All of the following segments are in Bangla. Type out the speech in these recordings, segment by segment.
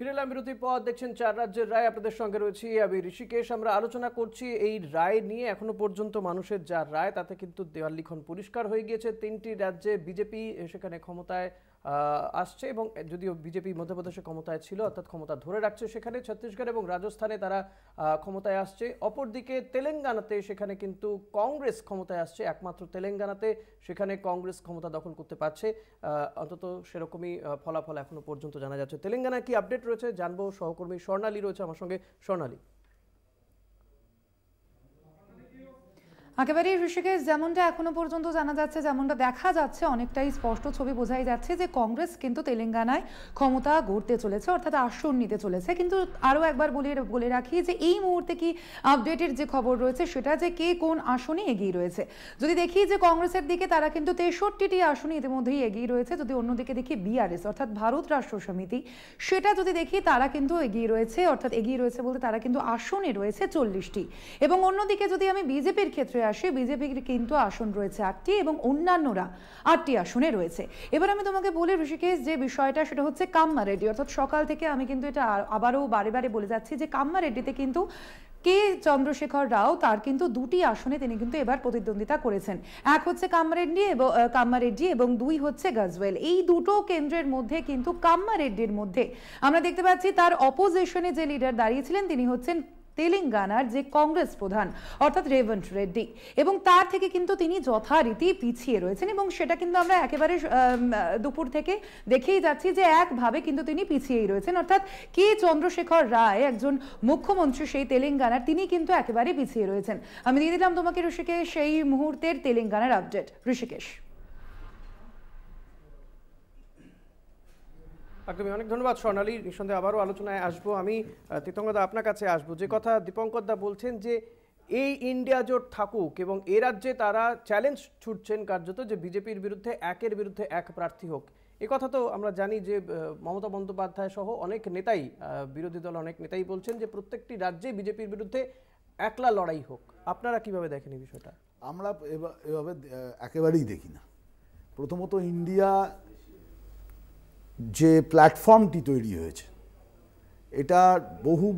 ফিরে এলাম বিরোধী পথ দেখছেন চার রাজ্যের রায় আপনাদের সঙ্গে রয়েছি আমি ঋষিকেশ আমরা আলোচনা করছি এই রায় নিয়ে এখনো পর্যন্ত মানুষের যা রায় তাতে কিন্তু দেওয়াল লিখন পরিষ্কার হয়ে গিয়েছে তিনটি রাজ্যে বিজেপি সেখানে ক্ষমতায় আসছে এবং যদিও বিজেপি মধ্যপ্রদেশে ক্ষমতায় ছিল অর্থাৎ ক্ষমতা ধরে রাখছে সেখানে ছত্তিশগড় এবং রাজস্থানে তারা ক্ষমতায় আসছে অপরদিকে তেলেঙ্গানাতে সেখানে কিন্তু কংগ্রেস ক্ষমতায় আসছে একমাত্র তেলেঙ্গানাতে সেখানে কংগ্রেস ক্ষমতা দখল করতে পারছে অন্তত সেরকমই ফলাফল এখনো পর্যন্ত জানা যাচ্ছে তেলেঙ্গানায় কি আপডেট রয়েছে জানবো সহকর্মী স্বর্ণালী রয়েছে আমার সঙ্গে স্বর্ণালী একেবারেই ঋষিকেশ যেমনটা এখনো পর্যন্ত জানা যাচ্ছে যেমনটা দেখা যাচ্ছে অনেকটাই স্পষ্ট ছবি বোঝাই যাচ্ছে যে কংগ্রেস কিন্তু তেলেঙ্গানায় ক্ষমতা গড়তে চলেছে অর্থাৎ আসন নিতে চলেছে কিন্তু আরও একবার বলে বলে রাখি যে এই মুহূর্তে কি আপডেটের যে খবর রয়েছে সেটা যে কে কোন আসনে এগিয়ে রয়েছে যদি দেখি যে কংগ্রেসের দিকে তারা কিন্তু তেষট্টিটি আসনে ইতিমধ্যেই এগিয়ে রয়েছে যদি অন্যদিকে দেখি বিআরএস অর্থাৎ ভারত রাষ্ট্র সমিতি সেটা যদি দেখি তারা কিন্তু এগিয়ে রয়েছে অর্থাৎ এগিয়ে রয়েছে বলতে তারা কিন্তু আসনে রয়েছে চল্লিশটি এবং অন্যদিকে যদি আমি বিজেপির ক্ষেত্রে আসে বিজেপির কিন্তু আসন রয়েছে আটটি এবং অন্যান্যরা আটটি আসনে রয়েছে এবার আমি তোমাকে বলি ঋষিকেশ যে বিষয়টা সেটা হচ্ছে কাম্মা রেড্ডি অর্থাৎ সকাল থেকে আমি কিন্তু এটা আবারও বারে বারে বলে যাচ্ছি যে কাম্মা রেড্ডিতে কিন্তু কে চন্দ্রশেখর রাও তার কিন্তু দুটি আসনে তিনি কিন্তু এবার প্রতিদ্বন্দ্বিতা করেছেন এক হচ্ছে কামারেড্ডি এবং কাম্মারেড্ডি এবং দুই হচ্ছে গাজওয়েল এই দুটো কেন্দ্রের মধ্যে কিন্তু কাম্মারেড্ডির মধ্যে আমরা দেখতে পাচ্ছি তার অপোজিশনে যে লিডার দাঁড়িয়েছিলেন তিনি হচ্ছেন তেলেঙ্গানার যে কংগ্রেস প্রধান অর্থাৎ রেভন্ট রেড্ডি এবং তার থেকে কিন্তু তিনি যথারীতি পিছিয়ে রয়েছেন এবং সেটা কিন্তু আমরা একেবারে দুপুর থেকে দেখেই যাচ্ছি যে একভাবে কিন্তু তিনি পিছিয়েই রয়েছেন অর্থাৎ কে চন্দ্রশেখর রায় একজন মুখ্যমন্ত্রী সেই তেলেঙ্গানার তিনি কিন্তু একেবারে পিছিয়ে রয়েছেন আমি দিয়ে দিলাম তোমাকে ঋষিকেশ সেই মুহূর্তের তেলেঙ্গানার আপডেট ঋষিকেশ একদমই অনেক ধন্যবাদ স্বর্ণালী নিঃসন্দেহে আবারও আলোচনায় আসবো আমি তীতঙ্গদা আপনার কাছে আসবো যে কথা দীপঙ্কর দা বলছেন যে এই ইন্ডিয়া জোট থাকুক এবং এ রাজ্যে তারা চ্যালেঞ্জ ছুটছেন কার্যত যে বিজেপির বিরুদ্ধে একের বিরুদ্ধে এক প্রার্থী হোক এ কথা তো আমরা জানি যে মমতা বন্দ্যোপাধ্যায় সহ অনেক নেতাই বিরোধী দল অনেক নেতাই বলছেন যে প্রত্যেকটি রাজ্যে বিজেপির বিরুদ্ধে একলা লড়াই হোক আপনারা কিভাবে দেখেন এই বিষয়টা আমরা এভাবে একেবারেই দেখি না প্রথমত ইন্ডিয়া যে প্ল্যাটফর্মটি তৈরি হয়েছে এটা বহু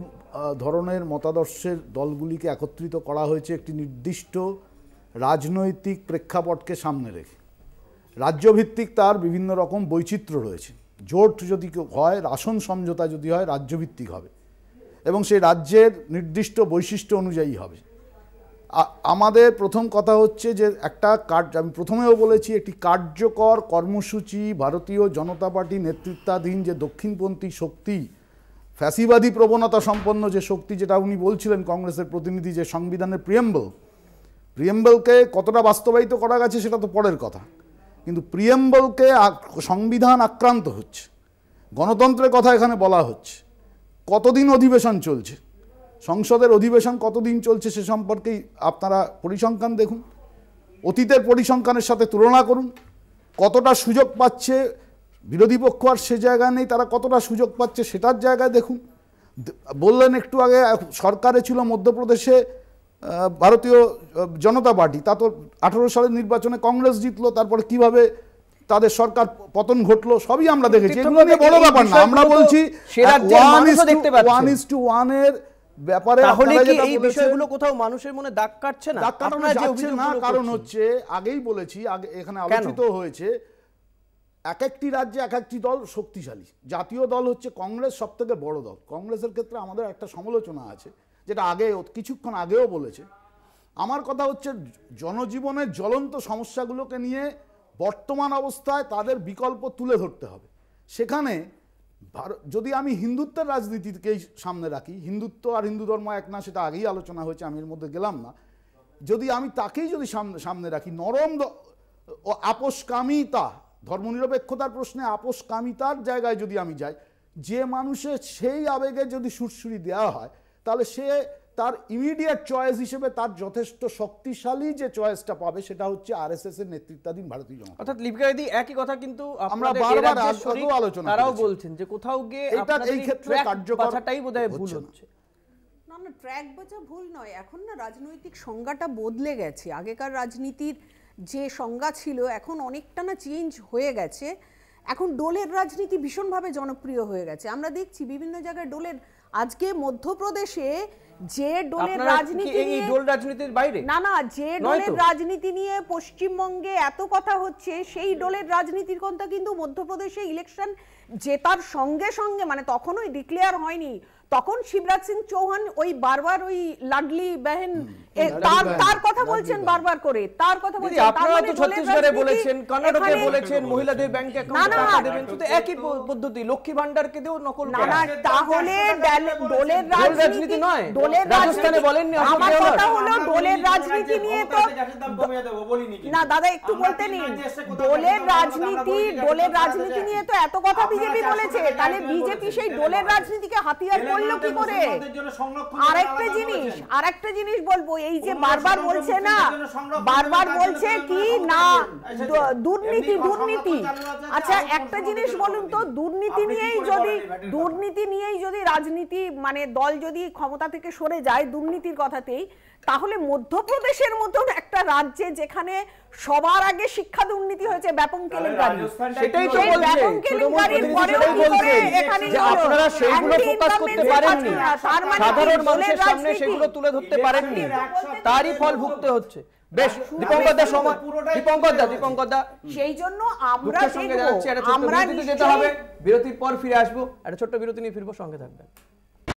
ধরনের মতাদর্শের দলগুলিকে একত্রিত করা হয়েছে একটি নির্দিষ্ট রাজনৈতিক প্রেক্ষাপটকে সামনে রেখে রাজ্যভিত্তিক তার বিভিন্ন রকম বৈচিত্র্য রয়েছে জোট যদি হয় রাসন সমঝোতা যদি হয় রাজ্যভিত্তিক হবে এবং সেই রাজ্যের নির্দিষ্ট বৈশিষ্ট্য অনুযায়ী হবে আমাদের প্রথম কথা হচ্ছে যে একটা কার্য আমি প্রথমেও বলেছি একটি কার্যকর কর্মসূচি ভারতীয় জনতা পার্টি নেতৃত্বাধীন যে দক্ষিণপন্থী শক্তি ফ্যাসিবাদী প্রবণতা সম্পন্ন যে শক্তি যেটা উনি বলছিলেন কংগ্রেসের প্রতিনিধি যে সংবিধানের প্রিয়েম্বল প্রিয়েম্বলকে কতটা বাস্তবায়িত করা গেছে সেটা তো পরের কথা কিন্তু প্রিয়েম্বলকে সংবিধান আক্রান্ত হচ্ছে গণতন্ত্রের কথা এখানে বলা হচ্ছে কতদিন অধিবেশন চলছে সংসদের অধিবেশন কতদিন চলছে সে সম্পর্কেই আপনারা পরিসংখ্যান দেখুন অতীতের পরিসংখ্যানের সাথে তুলনা করুন কতটা সুযোগ পাচ্ছে বিরোধী পক্ষ আর সে জায়গায় নেই তারা কতটা সুযোগ পাচ্ছে সেটার জায়গায় দেখুন বললেন একটু আগে সরকারে ছিল মধ্যপ্রদেশে ভারতীয় জনতা পার্টি তা তো আঠেরো সালের নির্বাচনে কংগ্রেস জিতলো তারপরে কিভাবে তাদের সরকার পতন ঘটলো সবই আমরা দেখেছি বড় ব্যাপার না আমরা বলছি ওয়ান ইস টু ওয়ানের ব্যাপারে তাহলে কি এই বিষয়গুলো কোথাও মানুষের মনে দাগ কাটছে না দাগ কাটানো যাচ্ছে না কারণ হচ্ছে আগেই বলেছি আগে এখানে আলোচিত হয়েছে এক একটি রাজ্যে এক একটি দল শক্তিশালী জাতীয় দল হচ্ছে কংগ্রেস সব থেকে বড় দল কংগ্রেসের ক্ষেত্রে আমাদের একটা সমালোচনা আছে যেটা আগে কিছুক্ষণ আগেও বলেছে আমার কথা হচ্ছে জনজীবনের জ্বলন্ত সমস্যাগুলোকে নিয়ে বর্তমান অবস্থায় তাদের বিকল্প তুলে ধরতে হবে সেখানে ভারত যদি আমি হিন্দুত্বের রাজনীতিকেই সামনে রাখি হিন্দুত্ব আর হিন্দু ধর্ম এক না সেটা আগেই আলোচনা হয়েছে আমি এর মধ্যে গেলাম না যদি আমি তাকেই যদি সামনে সামনে রাখি নরম ও আপোষকামিতা ধর্মনিরপেক্ষতার প্রশ্নে আপোষকামিতার জায়গায় যদি আমি যাই যে মানুষের সেই আবেগে যদি সুরসুরি দেওয়া হয় তাহলে সে তার ইমিডিয়েট চয়েস হিসেবে তার যথেষ্ট শক্তিশালী যে চয়েসটা পাবে সেটা হচ্ছে আর এস এস এর নেতৃত্বাধীন ভারতীয় জনতা অর্থাৎ লিপিকা দিদি একই কথা কিন্তু আমরা বারবার আগেও আলোচনা তারাও বলছেন যে কোথাও গিয়ে এটা এই ক্ষেত্রে কার্যকরটাই বোধহয় ভুল হচ্ছে না ট্র্যাক বোঝা ভুল নয় এখন না রাজনৈতিক সংজ্ঞাটা বদলে গেছে আগেকার রাজনীতির যে সংজ্ঞা ছিল এখন অনেকটা না চেঞ্জ হয়ে গেছে এখন ডোলের রাজনীতি ভীষণভাবে জনপ্রিয় হয়ে গেছে আমরা দেখছি বিভিন্ন জায়গায় ডোলের আজকে মধ্যপ্রদেশে যে ডোলের রাজনীতি এই ডোল রাজনীতির বাইরে না না যে ডোলের রাজনীতি নিয়ে পশ্চিমবঙ্গে এত কথা হচ্ছে সেই ডোলের রাজনীতির কথা কিন্তু মধ্যপ্রদেশে ইলেকশন জেতার সঙ্গে সঙ্গে মানে তখনই ডিক্লেয়ার হয়নি তখন শিবরাজ সিং চৌহান ওই বারবার ওই লাডলি বেহেন তার তার কথা বলছেন বারবার করে তার কথা বলছেন আপনারা মানে তো ছত্তিশগড়ে বলেছেন কর্ণাটকে বলেছেন মহিলাদের ব্যাংক অ্যাকাউন্ট টাকা দেবেন শুধু একই পদ্ধতি লক্ষ্মী ভান্ডারকে দিয়েও নকল করা না তাহলে ডোলের রাজনীতি নয় ডোলের রাজস্থানে বলেননি আমার কথা হলো ডোলের রাজনীতি নিয়ে তো না দাদা একটু বলতে নি ডোলের রাজনীতি ডোলের রাজনীতি নিয়ে তো এত কথা বিজেপি বলেছে তাহলে বিজেপি সেই ডোলের রাজনীতিকে হাতিয়ার করলো কি করে আরেকটা জিনিস আরেকটা জিনিস বলবো এই যে বারবার বলছে না বারবার বলছে কি না দুর্নীতি দুর্নীতি আচ্ছা একটা জিনিস বলুন তো দুর্নীতি নিয়েই যদি দুর্নীতি নিয়েই যদি রাজনীতি মানে দল যদি ক্ষমতা থেকে সরে যায় দুর্নীতির কথাতেই তাহলে মধ্যপ্রদেশের মতন একটা রাজ্যে যেখানে সবার আগে শিক্ষা দুর্নীতি হয়েছে ব্যাপক কেলেঙ্কারি সেটাই তো ব্যাপক কেলেঙ্কারির পরেও কি করে এখানে আপনারা সেইগুলো প্রকাশ করতে পারেন তার মানে সাধারণ মানুষের সামনে সেগুলো তুলে ধরতে পারেন নি তারই ফল ভুগতে হচ্ছে বেশ দীপঙ্কর দা সময় দীপঙ্কর দা দীপঙ্কর দা সেই জন্য আমরা আমরা যেতে হবে বিরতির পর ফিরে আসবো একটা ছোট্ট বিরতি নিয়ে ফিরবো সঙ্গে থাকবেন